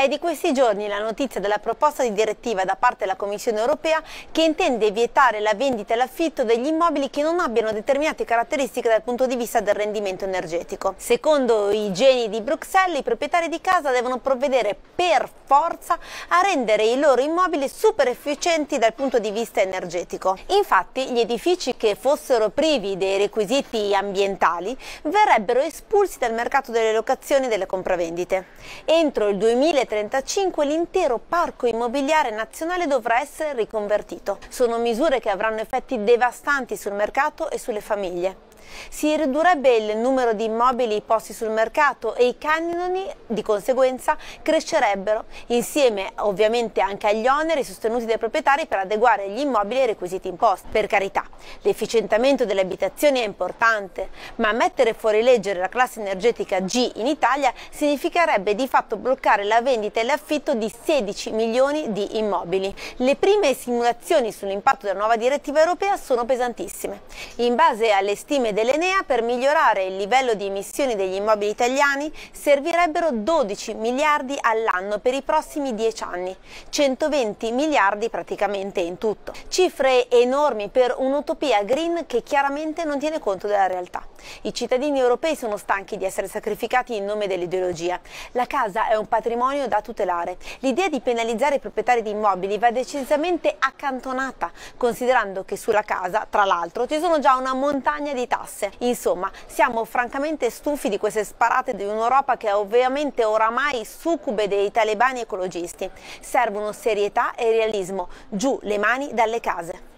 È di questi giorni la notizia della proposta di direttiva da parte della Commissione europea che intende vietare la vendita e l'affitto degli immobili che non abbiano determinate caratteristiche dal punto di vista del rendimento energetico. Secondo i geni di Bruxelles, i proprietari di casa devono provvedere per forza a rendere i loro immobili super efficienti dal punto di vista energetico. Infatti, gli edifici che fossero privi dei requisiti ambientali verrebbero espulsi dal mercato delle locazioni e delle compravendite. Entro il 2030 2035 l'intero parco immobiliare nazionale dovrà essere riconvertito. Sono misure che avranno effetti devastanti sul mercato e sulle famiglie. Si ridurrebbe il numero di immobili posti sul mercato e i canoni di conseguenza crescerebbero, insieme ovviamente anche agli oneri sostenuti dai proprietari per adeguare gli immobili ai requisiti imposti. Per carità, l'efficientamento delle abitazioni è importante, ma mettere fuori legge la classe energetica G in Italia significherebbe di fatto bloccare la vendita e l'affitto di 16 milioni di immobili. Le prime simulazioni sull'impatto della nuova direttiva europea sono pesantissime. In base alle stime stime dell'Enea per migliorare il livello di emissioni degli immobili italiani servirebbero 12 miliardi all'anno per i prossimi 10 anni, 120 miliardi praticamente in tutto. Cifre enormi per un'utopia green che chiaramente non tiene conto della realtà. I cittadini europei sono stanchi di essere sacrificati in nome dell'ideologia. La casa è un patrimonio da tutelare. L'idea di penalizzare i proprietari di immobili va decisamente accantonata, considerando che sulla casa, tra l'altro, ci sono già una montagna di tasse. Insomma, siamo francamente stufi di queste sparate di un'Europa che è ovviamente oramai succube dei talebani ecologisti. Servono serietà e realismo, giù le mani dalle case.